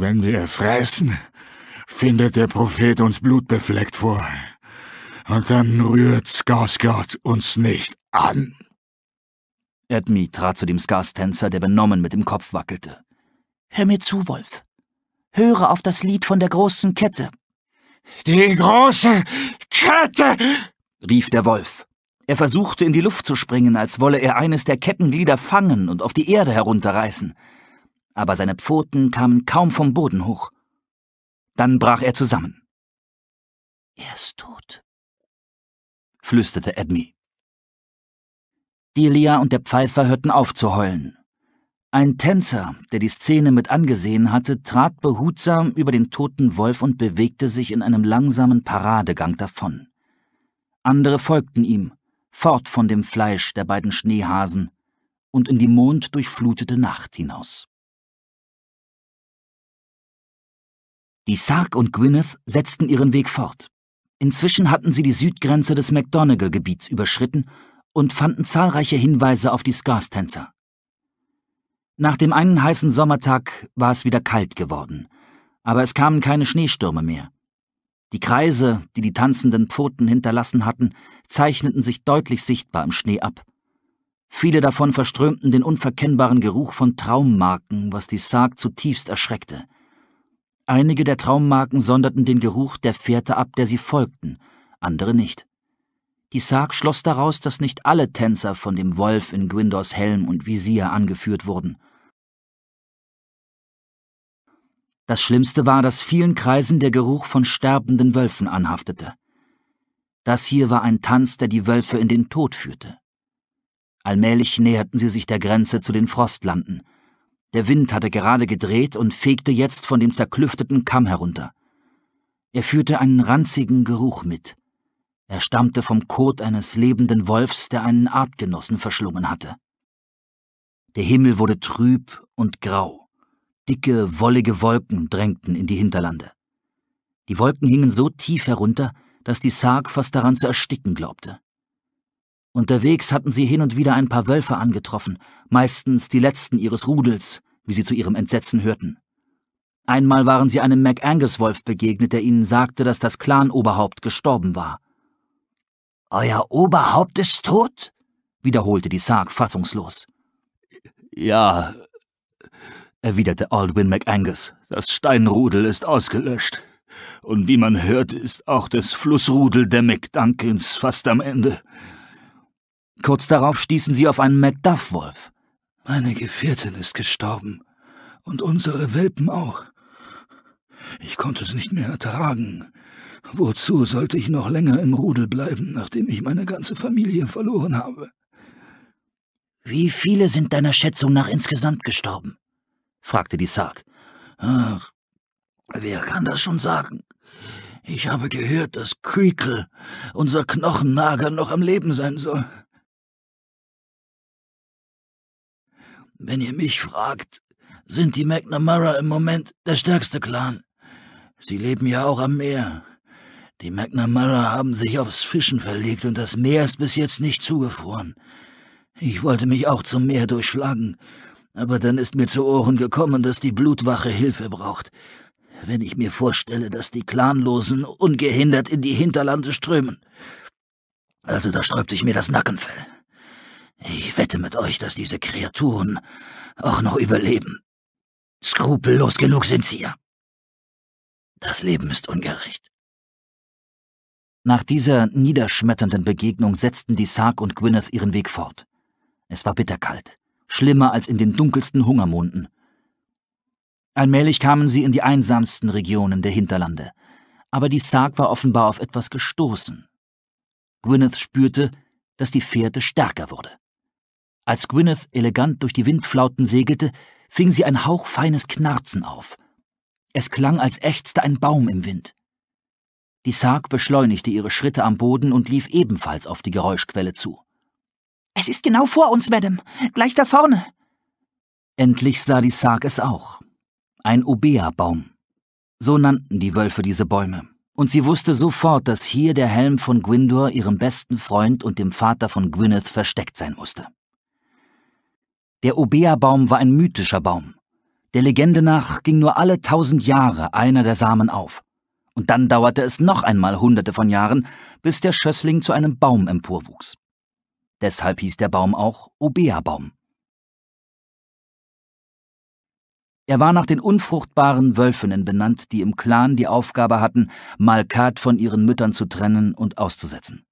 Wenn wir fressen, findet der Prophet uns blutbefleckt vor. Und dann rührt Skarsgård uns nicht an. Edmi trat zu dem Skarstänzer, der benommen mit dem Kopf wackelte. Hör mir zu, Wolf. Höre auf das Lied von der großen Kette. Die große Kette! rief der Wolf. Er versuchte, in die Luft zu springen, als wolle er eines der Kettenglieder fangen und auf die Erde herunterreißen aber seine Pfoten kamen kaum vom Boden hoch. Dann brach er zusammen. Er ist tot, flüsterte Edmi. Delia und der Pfeifer hörten auf zu heulen. Ein Tänzer, der die Szene mit angesehen hatte, trat behutsam über den toten Wolf und bewegte sich in einem langsamen Paradegang davon. Andere folgten ihm, fort von dem Fleisch der beiden Schneehasen und in die monddurchflutete Nacht hinaus. Die Sark und Gwyneth setzten ihren Weg fort. Inzwischen hatten sie die Südgrenze des McDonagall-Gebiets überschritten und fanden zahlreiche Hinweise auf die Scarstänzer. Nach dem einen heißen Sommertag war es wieder kalt geworden, aber es kamen keine Schneestürme mehr. Die Kreise, die die tanzenden Pfoten hinterlassen hatten, zeichneten sich deutlich sichtbar im Schnee ab. Viele davon verströmten den unverkennbaren Geruch von Traummarken, was die Sarg zutiefst erschreckte – Einige der Traummarken sonderten den Geruch der Fährte ab, der sie folgten, andere nicht. Die Sarg schloss daraus, dass nicht alle Tänzer von dem Wolf in Gwyndors Helm und Visier angeführt wurden. Das Schlimmste war, dass vielen Kreisen der Geruch von sterbenden Wölfen anhaftete. Das hier war ein Tanz, der die Wölfe in den Tod führte. Allmählich näherten sie sich der Grenze zu den Frostlanden – der Wind hatte gerade gedreht und fegte jetzt von dem zerklüfteten Kamm herunter. Er führte einen ranzigen Geruch mit. Er stammte vom Kot eines lebenden Wolfs, der einen Artgenossen verschlungen hatte. Der Himmel wurde trüb und grau. Dicke, wollige Wolken drängten in die Hinterlande. Die Wolken hingen so tief herunter, dass die Sarg fast daran zu ersticken glaubte. Unterwegs hatten sie hin und wieder ein paar Wölfe angetroffen, meistens die letzten ihres Rudels, wie sie zu ihrem Entsetzen hörten. Einmal waren sie einem Mac Wolf begegnet, der ihnen sagte, dass das Clan-Oberhaupt gestorben war. Euer Oberhaupt ist tot? wiederholte die Sarg fassungslos. Ja, erwiderte Aldwin MacAngus, das Steinrudel ist ausgelöscht. Und wie man hört, ist auch das Flussrudel der McDunkins fast am Ende. Kurz darauf stießen sie auf einen MacDuff-Wolf, meine Gefährtin ist gestorben und unsere Welpen auch. Ich konnte es nicht mehr ertragen. Wozu sollte ich noch länger im Rudel bleiben, nachdem ich meine ganze Familie verloren habe? Wie viele sind deiner Schätzung nach insgesamt gestorben? fragte die Sarg. Ach, wer kann das schon sagen? Ich habe gehört, dass Creakle, unser Knochennager, noch am Leben sein soll. Wenn ihr mich fragt, sind die McNamara im Moment der stärkste Clan. Sie leben ja auch am Meer. Die McNamara haben sich aufs Fischen verlegt und das Meer ist bis jetzt nicht zugefroren. Ich wollte mich auch zum Meer durchschlagen, aber dann ist mir zu Ohren gekommen, dass die Blutwache Hilfe braucht. Wenn ich mir vorstelle, dass die Clanlosen ungehindert in die Hinterlande strömen. Also da sträubt sich mir das Nackenfell. Ich wette mit euch, dass diese Kreaturen auch noch überleben. Skrupellos genug sind sie ja. Das Leben ist ungerecht. Nach dieser niederschmetternden Begegnung setzten die Sark und Gwyneth ihren Weg fort. Es war bitterkalt, schlimmer als in den dunkelsten Hungermonden. Allmählich kamen sie in die einsamsten Regionen der Hinterlande. Aber die Sark war offenbar auf etwas gestoßen. Gwyneth spürte, dass die Fährte stärker wurde. Als Gwyneth elegant durch die Windflauten segelte, fing sie ein hauchfeines Knarzen auf. Es klang, als ächzte ein Baum im Wind. Die Sarg beschleunigte ihre Schritte am Boden und lief ebenfalls auf die Geräuschquelle zu. Es ist genau vor uns, Madame, gleich da vorne. Endlich sah die Sarg es auch. Ein Obea-Baum. So nannten die Wölfe diese Bäume. Und sie wusste sofort, dass hier der Helm von Gwyndor, ihrem besten Freund und dem Vater von Gwyneth, versteckt sein musste. Der Obea-Baum war ein mythischer Baum. Der Legende nach ging nur alle tausend Jahre einer der Samen auf. Und dann dauerte es noch einmal hunderte von Jahren, bis der Schössling zu einem Baum emporwuchs. Deshalb hieß der Baum auch Obea-Baum. Er war nach den unfruchtbaren Wölfinnen benannt, die im Clan die Aufgabe hatten, Malkat von ihren Müttern zu trennen und auszusetzen.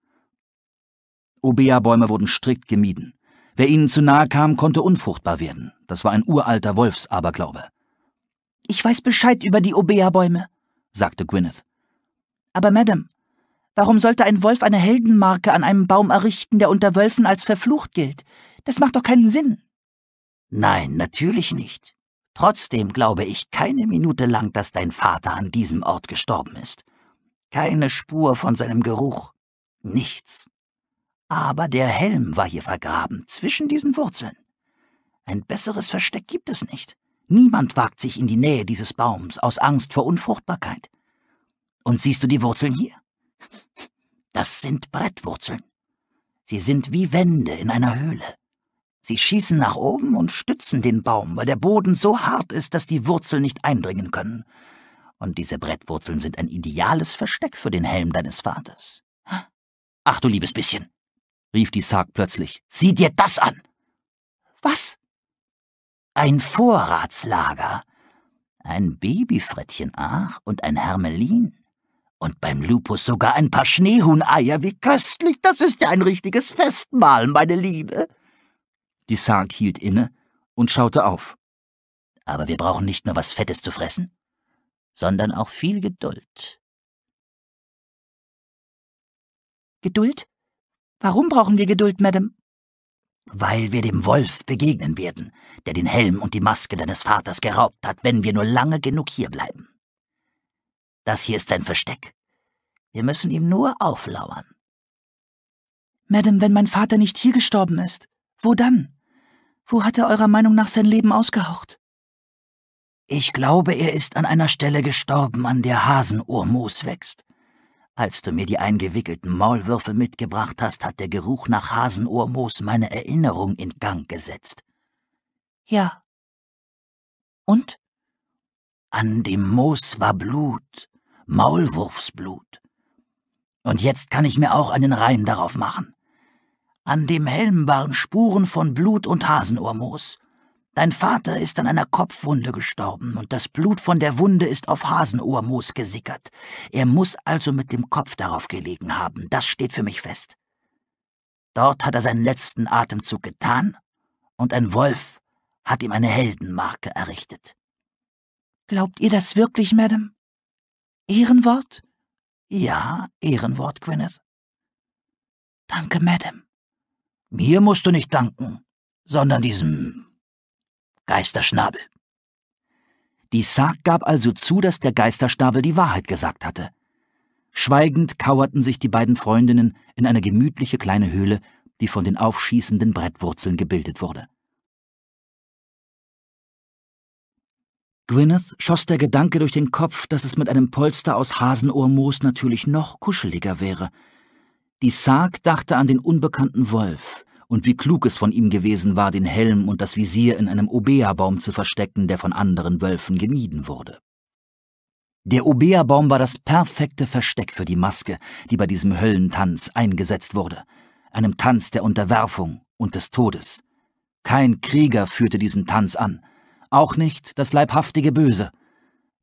Obea-Bäume wurden strikt gemieden. Wer ihnen zu nahe kam, konnte unfruchtbar werden. Das war ein uralter Wolfsaberglaube. Ich weiß Bescheid über die Obea-Bäume, sagte Gwyneth. Aber, Madame, warum sollte ein Wolf eine Heldenmarke an einem Baum errichten, der unter Wölfen als verflucht gilt? Das macht doch keinen Sinn. Nein, natürlich nicht. Trotzdem glaube ich keine Minute lang, dass dein Vater an diesem Ort gestorben ist. Keine Spur von seinem Geruch. Nichts. Aber der Helm war hier vergraben, zwischen diesen Wurzeln. Ein besseres Versteck gibt es nicht. Niemand wagt sich in die Nähe dieses Baums aus Angst vor Unfruchtbarkeit. Und siehst du die Wurzeln hier? Das sind Brettwurzeln. Sie sind wie Wände in einer Höhle. Sie schießen nach oben und stützen den Baum, weil der Boden so hart ist, dass die Wurzeln nicht eindringen können. Und diese Brettwurzeln sind ein ideales Versteck für den Helm deines Vaters. Ach du liebes bisschen rief die Sarg plötzlich. Sieh dir das an! Was? Ein Vorratslager. Ein Babyfrettchen ach, und ein Hermelin. Und beim Lupus sogar ein paar Schneehuhneier. Wie köstlich! Das ist ja ein richtiges Festmahl, meine Liebe! Die Sarg hielt inne und schaute auf. Aber wir brauchen nicht nur was Fettes zu fressen, sondern auch viel Geduld. Geduld? Warum brauchen wir Geduld, Madame? Weil wir dem Wolf begegnen werden, der den Helm und die Maske deines Vaters geraubt hat, wenn wir nur lange genug hierbleiben. Das hier ist sein Versteck. Wir müssen ihm nur auflauern. Madame, wenn mein Vater nicht hier gestorben ist, wo dann? Wo hat er eurer Meinung nach sein Leben ausgehaucht? Ich glaube, er ist an einer Stelle gestorben, an der Hasenohrmoos wächst. Als du mir die eingewickelten Maulwürfe mitgebracht hast, hat der Geruch nach Hasenohrmoos meine Erinnerung in Gang gesetzt. Ja. Und? An dem Moos war Blut, Maulwurfsblut. Und jetzt kann ich mir auch einen Reim darauf machen. An dem Helm waren Spuren von Blut und Hasenohrmoos. Dein Vater ist an einer Kopfwunde gestorben und das Blut von der Wunde ist auf Hasenohrmoos gesickert. Er muss also mit dem Kopf darauf gelegen haben, das steht für mich fest. Dort hat er seinen letzten Atemzug getan und ein Wolf hat ihm eine Heldenmarke errichtet. Glaubt ihr das wirklich, Madame? Ehrenwort? Ja, Ehrenwort, Gwyneth. Danke, Madame. Mir musst du nicht danken, sondern diesem Geisterschnabel. Die Sarg gab also zu, dass der Geisterschnabel die Wahrheit gesagt hatte. Schweigend kauerten sich die beiden Freundinnen in eine gemütliche kleine Höhle, die von den aufschießenden Brettwurzeln gebildet wurde. Gwyneth schoss der Gedanke durch den Kopf, dass es mit einem Polster aus Hasenohrmoos natürlich noch kuscheliger wäre. Die Sarg dachte an den unbekannten Wolf, und wie klug es von ihm gewesen war, den Helm und das Visier in einem Obeabaum zu verstecken, der von anderen Wölfen gemieden wurde. Der Obeabaum war das perfekte Versteck für die Maske, die bei diesem Höllentanz eingesetzt wurde, einem Tanz der Unterwerfung und des Todes. Kein Krieger führte diesen Tanz an, auch nicht das leibhaftige Böse,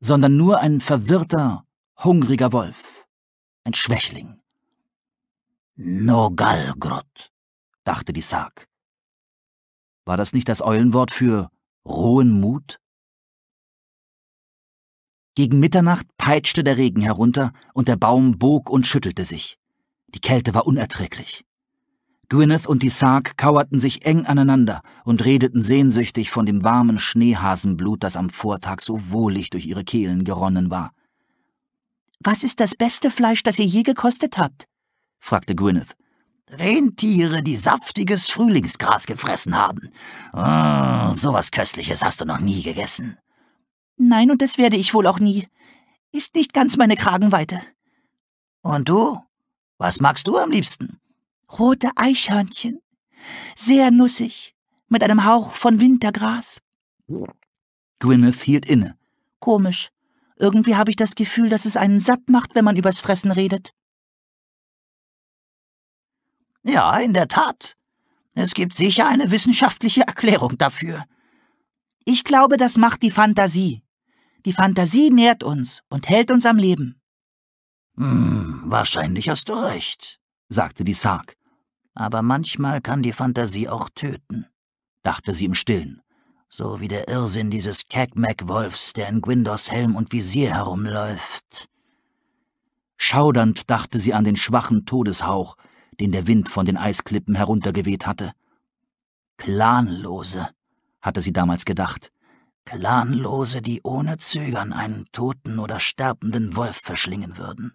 sondern nur ein verwirrter, hungriger Wolf, ein Schwächling. Nogalgrot, dachte die Sarg. War das nicht das Eulenwort für rohen Mut? Gegen Mitternacht peitschte der Regen herunter und der Baum bog und schüttelte sich. Die Kälte war unerträglich. Gwyneth und die Sarg kauerten sich eng aneinander und redeten sehnsüchtig von dem warmen Schneehasenblut, das am Vortag so wohlig durch ihre Kehlen geronnen war. Was ist das beste Fleisch, das ihr je gekostet habt? fragte Gwyneth. Rentiere, die saftiges Frühlingsgras gefressen haben. Oh, was Köstliches hast du noch nie gegessen. Nein, und das werde ich wohl auch nie. Ist nicht ganz meine Kragenweite. Und du? Was magst du am liebsten? Rote Eichhörnchen. Sehr nussig, mit einem Hauch von Wintergras. Gwyneth hielt inne. Komisch. Irgendwie habe ich das Gefühl, dass es einen satt macht, wenn man übers Fressen redet. Ja, in der Tat. Es gibt sicher eine wissenschaftliche Erklärung dafür. Ich glaube, das macht die Fantasie. Die Fantasie nährt uns und hält uns am Leben. Hm, wahrscheinlich hast du recht, sagte die Sarg. Aber manchmal kann die Fantasie auch töten, dachte sie im Stillen. So wie der Irrsinn dieses Cagmac-Wolfs, der in Gwindos Helm und Visier herumläuft. Schaudernd dachte sie an den schwachen Todeshauch, den der Wind von den Eisklippen heruntergeweht hatte. Clanlose, hatte sie damals gedacht. Clanlose, die ohne Zögern einen toten oder sterbenden Wolf verschlingen würden.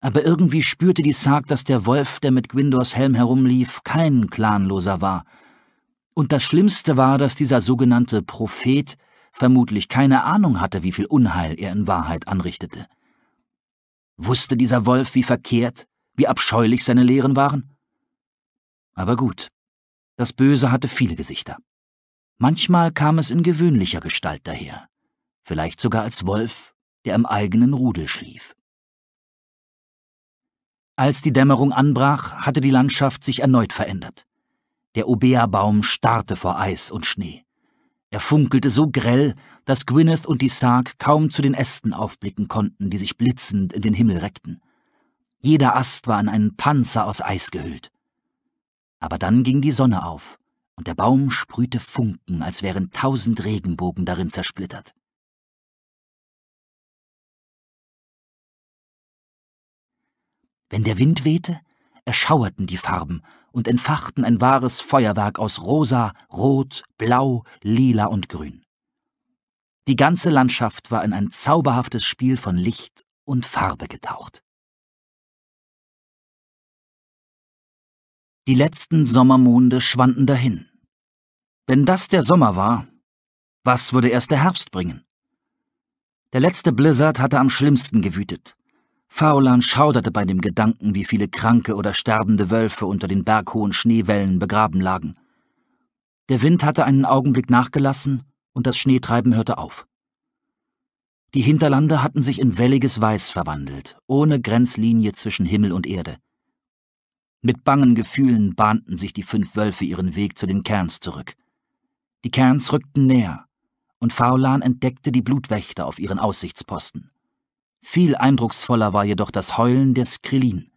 Aber irgendwie spürte die Sarg, dass der Wolf, der mit Gwindors Helm herumlief, kein Clanloser war. Und das Schlimmste war, dass dieser sogenannte Prophet vermutlich keine Ahnung hatte, wie viel Unheil er in Wahrheit anrichtete. Wusste dieser Wolf, wie verkehrt, wie abscheulich seine Lehren waren? Aber gut, das Böse hatte viele Gesichter. Manchmal kam es in gewöhnlicher Gestalt daher, vielleicht sogar als Wolf, der im eigenen Rudel schlief. Als die Dämmerung anbrach, hatte die Landschaft sich erneut verändert. Der Obea-Baum starrte vor Eis und Schnee. Er funkelte so grell, dass Gwyneth und die Sarg kaum zu den Ästen aufblicken konnten, die sich blitzend in den Himmel reckten. Jeder Ast war in einen Panzer aus Eis gehüllt. Aber dann ging die Sonne auf, und der Baum sprühte Funken, als wären tausend Regenbogen darin zersplittert. Wenn der Wind wehte, erschauerten die Farben und entfachten ein wahres Feuerwerk aus rosa, rot, blau, lila und grün. Die ganze Landschaft war in ein zauberhaftes Spiel von Licht und Farbe getaucht. Die letzten Sommermonde schwanden dahin. Wenn das der Sommer war, was würde erst der Herbst bringen? Der letzte Blizzard hatte am schlimmsten gewütet. Faulan schauderte bei dem Gedanken, wie viele kranke oder sterbende Wölfe unter den berghohen Schneewellen begraben lagen. Der Wind hatte einen Augenblick nachgelassen und das Schneetreiben hörte auf. Die Hinterlande hatten sich in welliges Weiß verwandelt, ohne Grenzlinie zwischen Himmel und Erde. Mit bangen Gefühlen bahnten sich die fünf Wölfe ihren Weg zu den Cairns zurück. Die Cairns rückten näher, und Faulan entdeckte die Blutwächter auf ihren Aussichtsposten. Viel eindrucksvoller war jedoch das Heulen der Skrillin.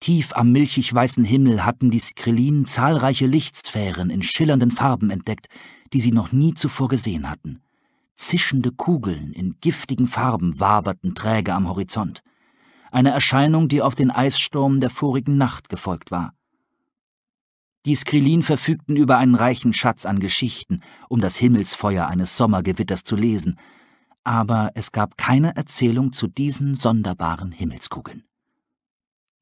Tief am milchig-weißen Himmel hatten die Skrillin zahlreiche Lichtsphären in schillernden Farben entdeckt, die sie noch nie zuvor gesehen hatten. Zischende Kugeln in giftigen Farben waberten träge am Horizont eine Erscheinung, die auf den Eissturm der vorigen Nacht gefolgt war. Die Skrillin verfügten über einen reichen Schatz an Geschichten, um das Himmelsfeuer eines Sommergewitters zu lesen, aber es gab keine Erzählung zu diesen sonderbaren Himmelskugeln.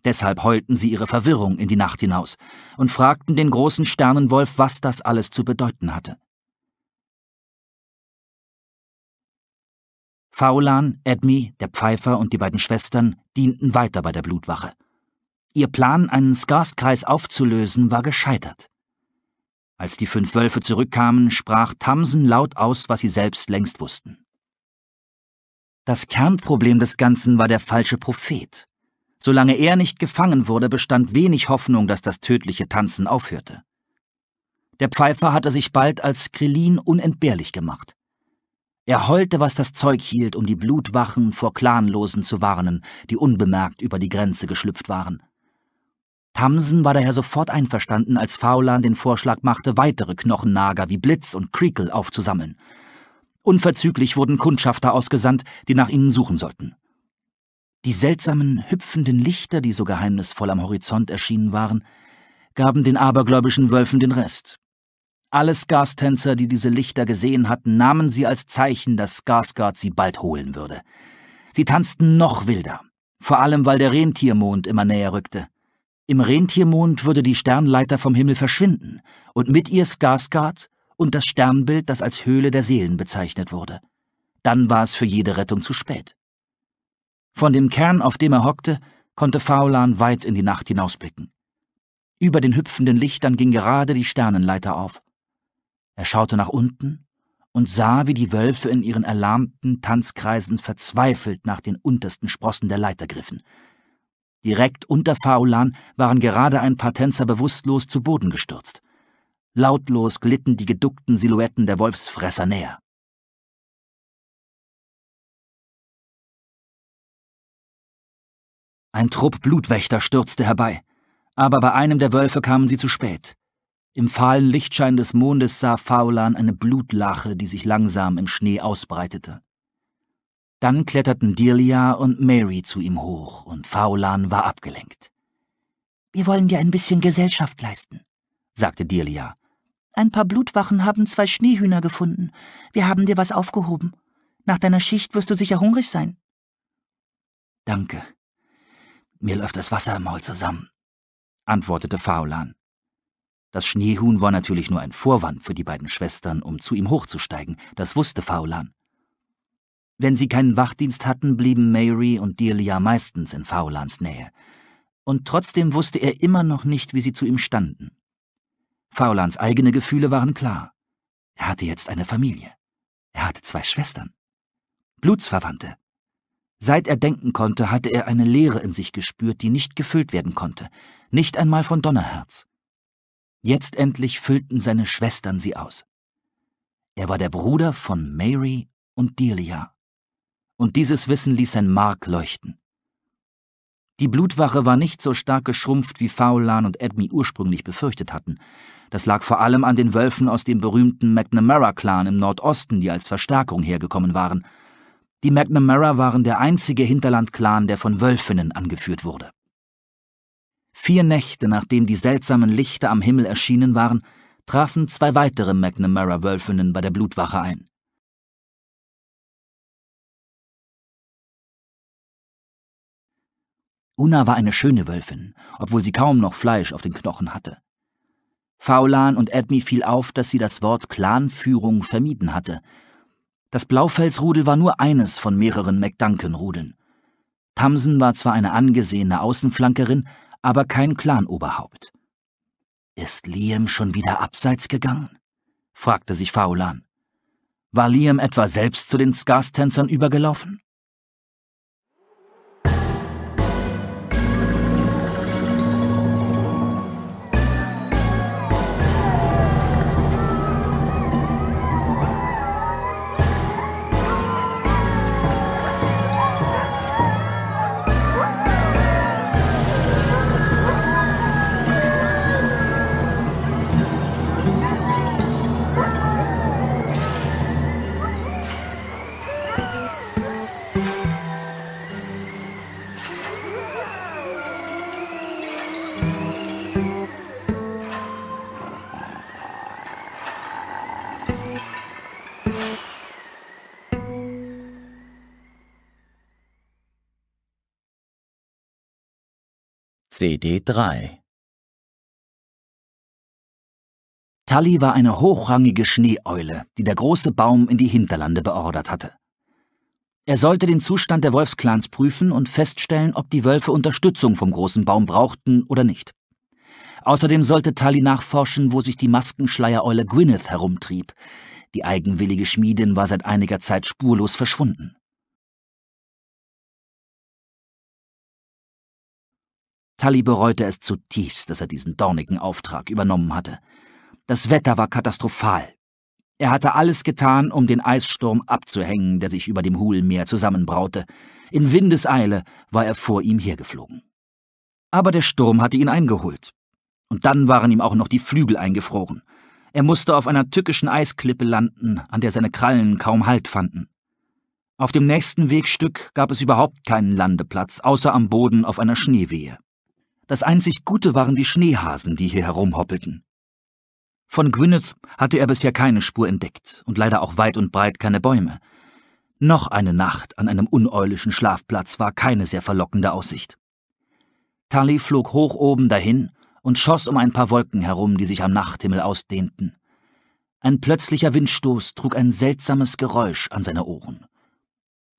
Deshalb heulten sie ihre Verwirrung in die Nacht hinaus und fragten den großen Sternenwolf, was das alles zu bedeuten hatte. Faulan, Edmi, der Pfeifer und die beiden Schwestern dienten weiter bei der Blutwache. Ihr Plan, einen Skarskreis aufzulösen, war gescheitert. Als die fünf Wölfe zurückkamen, sprach Tamsen laut aus, was sie selbst längst wussten. Das Kernproblem des Ganzen war der falsche Prophet. Solange er nicht gefangen wurde, bestand wenig Hoffnung, dass das tödliche Tanzen aufhörte. Der Pfeifer hatte sich bald als Krillin unentbehrlich gemacht. Er heulte, was das Zeug hielt, um die Blutwachen vor Clanlosen zu warnen, die unbemerkt über die Grenze geschlüpft waren. Tamsen war daher sofort einverstanden, als Faulan den Vorschlag machte, weitere Knochennager wie Blitz und Creakle aufzusammeln. Unverzüglich wurden Kundschafter ausgesandt, die nach ihnen suchen sollten. Die seltsamen, hüpfenden Lichter, die so geheimnisvoll am Horizont erschienen waren, gaben den abergläubischen Wölfen den Rest. Alle skars die diese Lichter gesehen hatten, nahmen sie als Zeichen, dass Skarsgard sie bald holen würde. Sie tanzten noch wilder, vor allem weil der Rentiermond immer näher rückte. Im Rentiermond würde die Sternleiter vom Himmel verschwinden und mit ihr Skarsgard und das Sternbild, das als Höhle der Seelen bezeichnet wurde. Dann war es für jede Rettung zu spät. Von dem Kern, auf dem er hockte, konnte Faulan weit in die Nacht hinausblicken. Über den hüpfenden Lichtern ging gerade die Sternenleiter auf. Er schaute nach unten und sah, wie die Wölfe in ihren erlahmten Tanzkreisen verzweifelt nach den untersten Sprossen der Leiter griffen. Direkt unter Faulan waren gerade ein paar Tänzer bewusstlos zu Boden gestürzt. Lautlos glitten die geduckten Silhouetten der Wolfsfresser näher. Ein Trupp Blutwächter stürzte herbei, aber bei einem der Wölfe kamen sie zu spät. Im fahlen Lichtschein des Mondes sah Faulan eine Blutlache, die sich langsam im Schnee ausbreitete. Dann kletterten Delia und Mary zu ihm hoch, und Faulan war abgelenkt. Wir wollen dir ein bisschen Gesellschaft leisten, sagte Delia. Ein paar Blutwachen haben zwei Schneehühner gefunden. Wir haben dir was aufgehoben. Nach deiner Schicht wirst du sicher hungrig sein. Danke. Mir läuft das Wasser im Maul zusammen, antwortete Faulan. Das Schneehuhn war natürlich nur ein Vorwand für die beiden Schwestern, um zu ihm hochzusteigen, das wusste Faulan. Wenn sie keinen Wachdienst hatten, blieben Mary und Delia meistens in Faulans Nähe. Und trotzdem wusste er immer noch nicht, wie sie zu ihm standen. Faulans eigene Gefühle waren klar. Er hatte jetzt eine Familie. Er hatte zwei Schwestern. Blutsverwandte. Seit er denken konnte, hatte er eine Leere in sich gespürt, die nicht gefüllt werden konnte, nicht einmal von Donnerherz. Jetzt endlich füllten seine Schwestern sie aus. Er war der Bruder von Mary und Delia. Und dieses Wissen ließ sein Mark leuchten. Die Blutwache war nicht so stark geschrumpft, wie Faulan und Edmi ursprünglich befürchtet hatten. Das lag vor allem an den Wölfen aus dem berühmten McNamara-Clan im Nordosten, die als Verstärkung hergekommen waren. Die McNamara waren der einzige Hinterland-Clan, der von Wölfinnen angeführt wurde. Vier Nächte nachdem die seltsamen Lichter am Himmel erschienen waren, trafen zwei weitere McNamara-Wölfinnen bei der Blutwache ein. Una war eine schöne Wölfin, obwohl sie kaum noch Fleisch auf den Knochen hatte. Faulan und Edmi fiel auf, dass sie das Wort Clanführung vermieden hatte. Das Blaufelsrudel war nur eines von mehreren McDuncan-Rudeln. Tamsen war zwar eine angesehene Außenflankerin, aber kein Clanoberhaupt. Ist Liam schon wieder abseits gegangen? fragte sich Faulan. War Liam etwa selbst zu den Skastänzern übergelaufen? CD 3 Tully war eine hochrangige Schneeeule, die der große Baum in die Hinterlande beordert hatte. Er sollte den Zustand der Wolfsklans prüfen und feststellen, ob die Wölfe Unterstützung vom großen Baum brauchten oder nicht. Außerdem sollte Tully nachforschen, wo sich die Maskenschleiereule Gwyneth herumtrieb. Die eigenwillige Schmiedin war seit einiger Zeit spurlos verschwunden. Tully bereute es zutiefst, dass er diesen dornigen Auftrag übernommen hatte. Das Wetter war katastrophal. Er hatte alles getan, um den Eissturm abzuhängen, der sich über dem Hulmeer zusammenbraute. In Windeseile war er vor ihm hergeflogen. Aber der Sturm hatte ihn eingeholt. Und dann waren ihm auch noch die Flügel eingefroren. Er musste auf einer tückischen Eisklippe landen, an der seine Krallen kaum Halt fanden. Auf dem nächsten Wegstück gab es überhaupt keinen Landeplatz, außer am Boden auf einer Schneewehe. Das einzig Gute waren die Schneehasen, die hier herumhoppelten. Von Gwyneth hatte er bisher keine Spur entdeckt und leider auch weit und breit keine Bäume. Noch eine Nacht an einem uneulischen Schlafplatz war keine sehr verlockende Aussicht. Tully flog hoch oben dahin und schoss um ein paar Wolken herum, die sich am Nachthimmel ausdehnten. Ein plötzlicher Windstoß trug ein seltsames Geräusch an seine Ohren.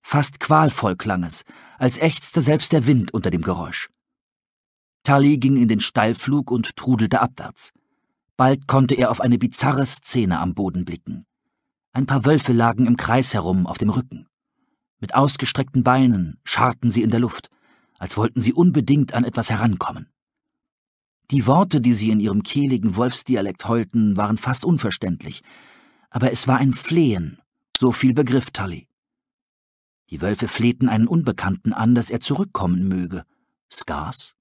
Fast qualvoll klang es, als ächzte selbst der Wind unter dem Geräusch. Tully ging in den Steilflug und trudelte abwärts. Bald konnte er auf eine bizarre Szene am Boden blicken. Ein paar Wölfe lagen im Kreis herum auf dem Rücken. Mit ausgestreckten Beinen scharrten sie in der Luft, als wollten sie unbedingt an etwas herankommen. Die Worte, die sie in ihrem kehligen Wolfsdialekt heulten, waren fast unverständlich, aber es war ein Flehen, so viel begriff Tully. Die Wölfe flehten einen Unbekannten an, dass er zurückkommen möge. Skars?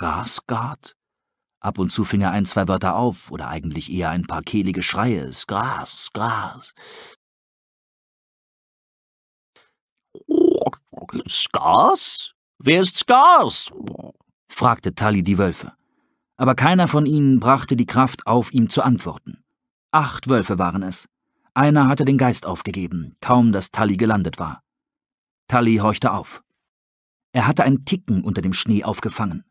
Grasgard? Ab und zu fing er ein, zwei Wörter auf, oder eigentlich eher ein paar kehlige Schreie. Es Gras, Gras. Skars? Wer ist Skars? fragte Tali die Wölfe. Aber keiner von ihnen brachte die Kraft auf, ihm zu antworten. Acht Wölfe waren es. Einer hatte den Geist aufgegeben, kaum dass Tali gelandet war. Tali horchte auf. Er hatte ein Ticken unter dem Schnee aufgefangen.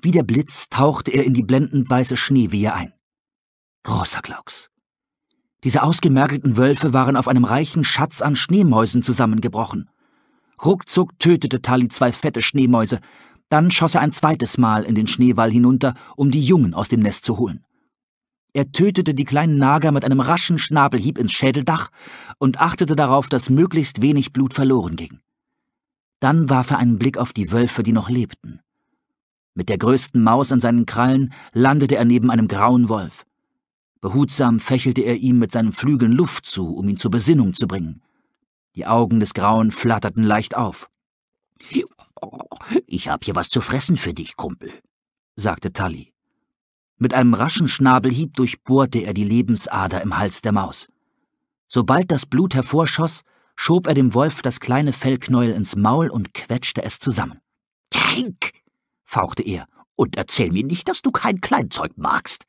Wie der Blitz tauchte er in die blendend weiße Schneewehe ein. Großer Glauks. Diese ausgemergelten Wölfe waren auf einem reichen Schatz an Schneemäusen zusammengebrochen. Ruckzuck tötete Tali zwei fette Schneemäuse, dann schoss er ein zweites Mal in den Schneewall hinunter, um die Jungen aus dem Nest zu holen. Er tötete die kleinen Nager mit einem raschen Schnabelhieb ins Schädeldach und achtete darauf, dass möglichst wenig Blut verloren ging. Dann warf er einen Blick auf die Wölfe, die noch lebten. Mit der größten Maus an seinen Krallen landete er neben einem grauen Wolf. Behutsam fächelte er ihm mit seinen Flügeln Luft zu, um ihn zur Besinnung zu bringen. Die Augen des Grauen flatterten leicht auf. Ich hab hier was zu fressen für dich, Kumpel, sagte Tully. Mit einem raschen Schnabelhieb durchbohrte er die Lebensader im Hals der Maus. Sobald das Blut hervorschoss, schob er dem Wolf das kleine Fellknäuel ins Maul und quetschte es zusammen. Trink! fauchte er, und erzähl mir nicht, dass du kein Kleinzeug magst.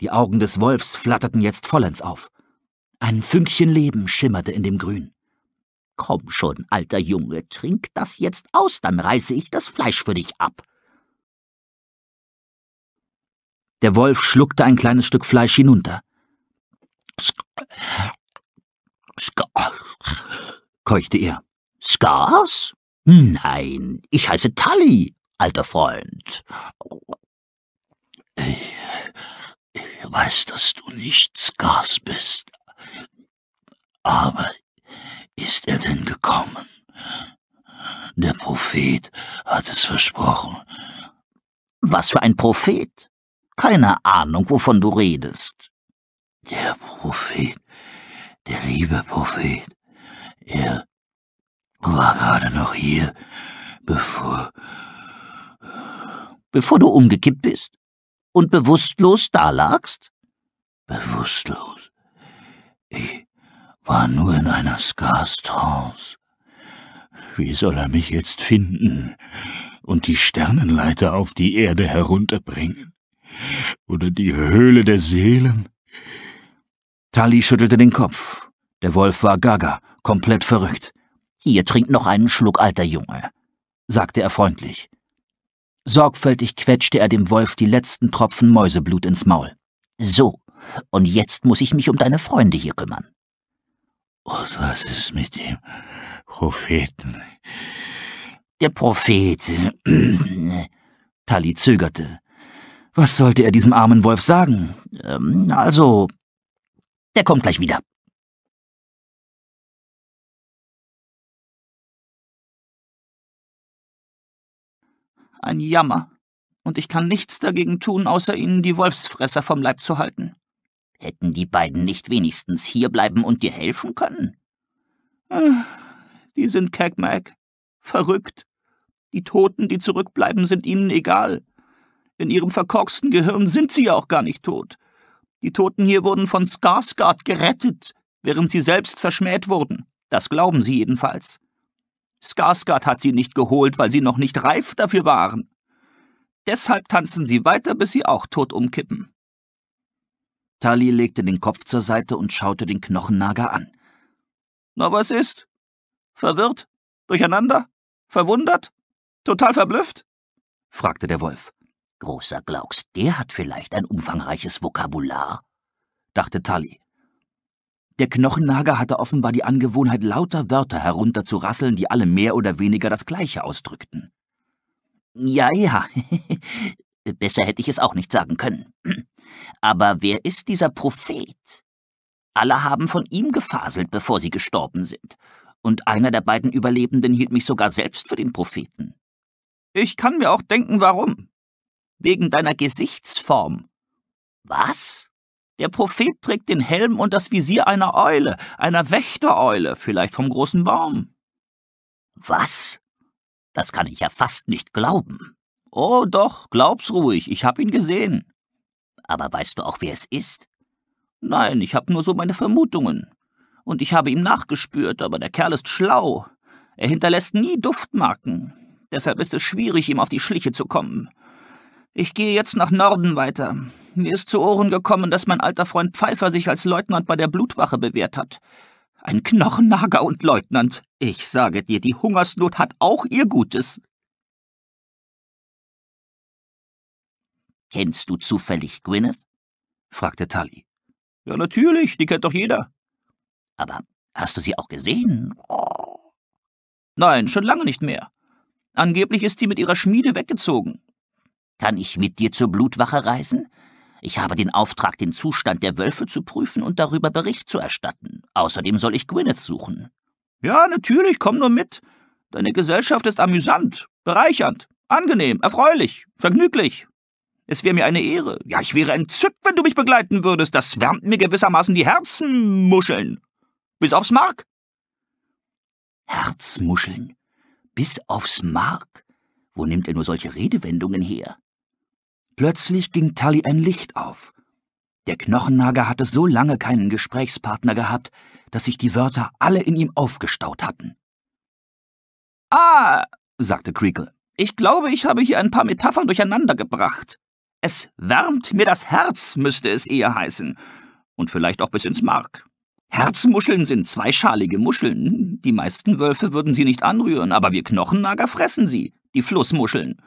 Die Augen des Wolfs flatterten jetzt vollends auf. Ein Fünkchen Leben schimmerte in dem Grün. Komm schon, alter Junge, trink das jetzt aus, dann reiße ich das Fleisch für dich ab. Der Wolf schluckte ein kleines Stück Fleisch hinunter. Skars, keuchte er. Skars? Nein, ich heiße Tully, alter Freund. Ich, weiß, dass du nicht Skars bist, aber ist er denn gekommen? Der Prophet hat es versprochen. Was für ein Prophet? Keine Ahnung, wovon du redest. Der Prophet, der liebe Prophet, er war gerade noch hier, bevor... Bevor du umgekippt bist und bewusstlos dalagst? Bewusstlos. Ich war nur in einer Skarstrance. Wie soll er mich jetzt finden und die Sternenleiter auf die Erde herunterbringen? Oder die Höhle der Seelen? Tali schüttelte den Kopf. Der Wolf war gaga, komplett verrückt. Hier, trink noch einen Schluck, alter Junge, sagte er freundlich. Sorgfältig quetschte er dem Wolf die letzten Tropfen Mäuseblut ins Maul. So, und jetzt muss ich mich um deine Freunde hier kümmern. Und was ist mit dem Propheten? Der Prophet. Tali zögerte. Was sollte er diesem armen Wolf sagen? Ähm, also, der kommt gleich wieder. ein Jammer, und ich kann nichts dagegen tun, außer ihnen die Wolfsfresser vom Leib zu halten. Hätten die beiden nicht wenigstens hierbleiben und dir helfen können? Äh, die sind Kagmag, verrückt. Die Toten, die zurückbleiben, sind ihnen egal. In ihrem verkorksten Gehirn sind sie ja auch gar nicht tot. Die Toten hier wurden von Skarsgard gerettet, während sie selbst verschmäht wurden. Das glauben sie jedenfalls. Skarsgård hat sie nicht geholt, weil sie noch nicht reif dafür waren. Deshalb tanzen sie weiter, bis sie auch tot umkippen. Tali legte den Kopf zur Seite und schaute den Knochennager an. Na, was ist? Verwirrt? Durcheinander? Verwundert? Total verblüfft? fragte der Wolf. Großer Glauks, der hat vielleicht ein umfangreiches Vokabular, dachte Tali. Der Knochennager hatte offenbar die Angewohnheit, lauter Wörter herunterzurasseln, die alle mehr oder weniger das Gleiche ausdrückten. Ja, ja, besser hätte ich es auch nicht sagen können. Aber wer ist dieser Prophet? Alle haben von ihm gefaselt, bevor sie gestorben sind. Und einer der beiden Überlebenden hielt mich sogar selbst für den Propheten. Ich kann mir auch denken, warum. Wegen deiner Gesichtsform. Was? Der Prophet trägt den Helm und das Visier einer Eule, einer Wächtereule, vielleicht vom großen Baum. Was? Das kann ich ja fast nicht glauben. Oh doch, glaub's ruhig, ich hab ihn gesehen. Aber weißt du auch, wer es ist? Nein, ich hab nur so meine Vermutungen. Und ich habe ihm nachgespürt, aber der Kerl ist schlau. Er hinterlässt nie Duftmarken. Deshalb ist es schwierig, ihm auf die Schliche zu kommen. Ich gehe jetzt nach Norden weiter. Mir ist zu Ohren gekommen, dass mein alter Freund Pfeiffer sich als Leutnant bei der Blutwache bewährt hat. Ein Knochennager und Leutnant. Ich sage dir, die Hungersnot hat auch ihr Gutes. Kennst du zufällig Gwyneth? fragte Tully. Ja, natürlich, die kennt doch jeder. Aber hast du sie auch gesehen? Nein, schon lange nicht mehr. Angeblich ist sie mit ihrer Schmiede weggezogen. Kann ich mit dir zur Blutwache reisen? Ich habe den Auftrag, den Zustand der Wölfe zu prüfen und darüber Bericht zu erstatten. Außerdem soll ich Gwyneth suchen. Ja, natürlich, komm nur mit. Deine Gesellschaft ist amüsant, bereichernd, angenehm, erfreulich, vergnüglich. Es wäre mir eine Ehre. Ja, ich wäre entzückt, wenn du mich begleiten würdest. Das wärmt mir gewissermaßen die Herzenmuscheln. Bis aufs Mark. Herzmuscheln? Bis aufs Mark? Wo nimmt er nur solche Redewendungen her? Plötzlich ging Tully ein Licht auf. Der Knochennager hatte so lange keinen Gesprächspartner gehabt, dass sich die Wörter alle in ihm aufgestaut hatten. Ah, sagte Creakle, ich glaube, ich habe hier ein paar Metaphern durcheinandergebracht. Es wärmt mir das Herz, müsste es eher heißen. Und vielleicht auch bis ins Mark. Herzmuscheln sind zweischalige Muscheln. Die meisten Wölfe würden sie nicht anrühren, aber wir Knochennager fressen sie, die Flussmuscheln.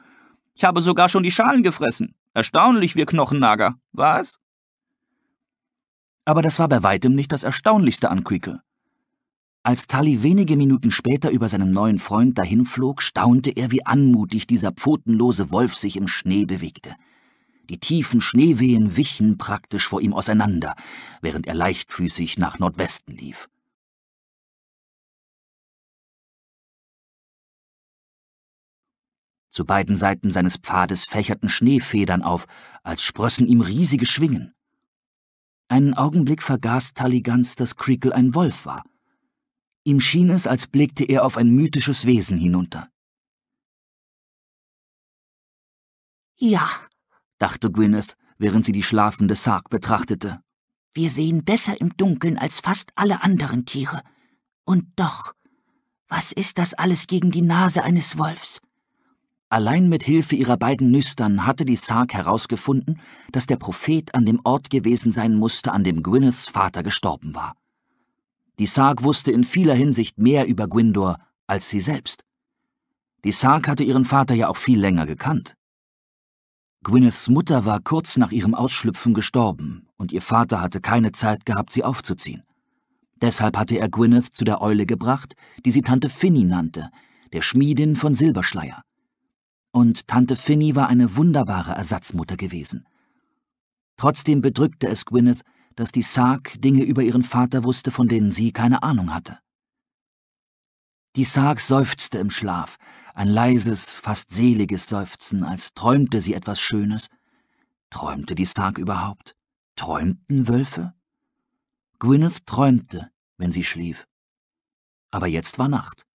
Ich habe sogar schon die Schalen gefressen. Erstaunlich, wir Knochennager. Was? Aber das war bei weitem nicht das Erstaunlichste an Creakle. Als Tully wenige Minuten später über seinen neuen Freund dahinflog, staunte er, wie anmutig dieser pfotenlose Wolf sich im Schnee bewegte. Die tiefen Schneewehen wichen praktisch vor ihm auseinander, während er leichtfüßig nach Nordwesten lief. Zu beiden Seiten seines Pfades fächerten Schneefedern auf, als sprössen ihm riesige Schwingen. Einen Augenblick vergaß Tully ganz, dass Creakle ein Wolf war. Ihm schien es, als blickte er auf ein mythisches Wesen hinunter. Ja, dachte Gwyneth, während sie die schlafende Sarg betrachtete. Wir sehen besser im Dunkeln als fast alle anderen Tiere. Und doch, was ist das alles gegen die Nase eines Wolfs? Allein mit Hilfe ihrer beiden Nüstern hatte die Sark herausgefunden, dass der Prophet an dem Ort gewesen sein musste, an dem Gwyneths Vater gestorben war. Die Sark wusste in vieler Hinsicht mehr über Gwyndor als sie selbst. Die Sark hatte ihren Vater ja auch viel länger gekannt. Gwyneths Mutter war kurz nach ihrem Ausschlüpfen gestorben und ihr Vater hatte keine Zeit gehabt, sie aufzuziehen. Deshalb hatte er Gwyneth zu der Eule gebracht, die sie Tante Finny nannte, der Schmiedin von Silberschleier und Tante Finny war eine wunderbare Ersatzmutter gewesen. Trotzdem bedrückte es Gwyneth, dass die Sark Dinge über ihren Vater wusste, von denen sie keine Ahnung hatte. Die Sark seufzte im Schlaf, ein leises, fast seliges Seufzen, als träumte sie etwas Schönes. Träumte die Sark überhaupt? Träumten Wölfe? Gwyneth träumte, wenn sie schlief. Aber jetzt war Nacht.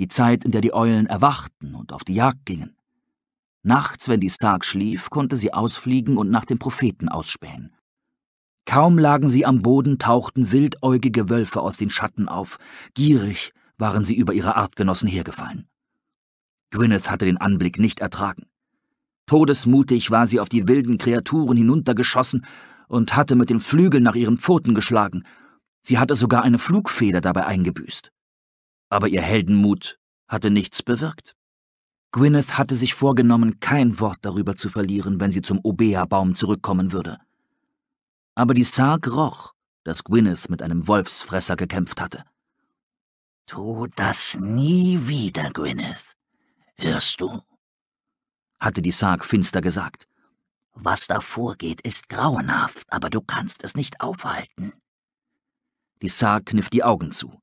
Die Zeit, in der die Eulen erwachten und auf die Jagd gingen. Nachts, wenn die Sarg schlief, konnte sie ausfliegen und nach dem Propheten ausspähen. Kaum lagen sie am Boden, tauchten wildäugige Wölfe aus den Schatten auf. Gierig waren sie über ihre Artgenossen hergefallen. Gwyneth hatte den Anblick nicht ertragen. Todesmutig war sie auf die wilden Kreaturen hinuntergeschossen und hatte mit den Flügeln nach ihren Pfoten geschlagen. Sie hatte sogar eine Flugfeder dabei eingebüßt. Aber ihr Heldenmut hatte nichts bewirkt. Gwyneth hatte sich vorgenommen, kein Wort darüber zu verlieren, wenn sie zum Obea-Baum zurückkommen würde. Aber die Sarg roch, dass Gwyneth mit einem Wolfsfresser gekämpft hatte. Tu das nie wieder, Gwyneth. Hörst du? hatte die Sarg finster gesagt. Was da vorgeht, ist grauenhaft, aber du kannst es nicht aufhalten. Die Sarg kniff die Augen zu.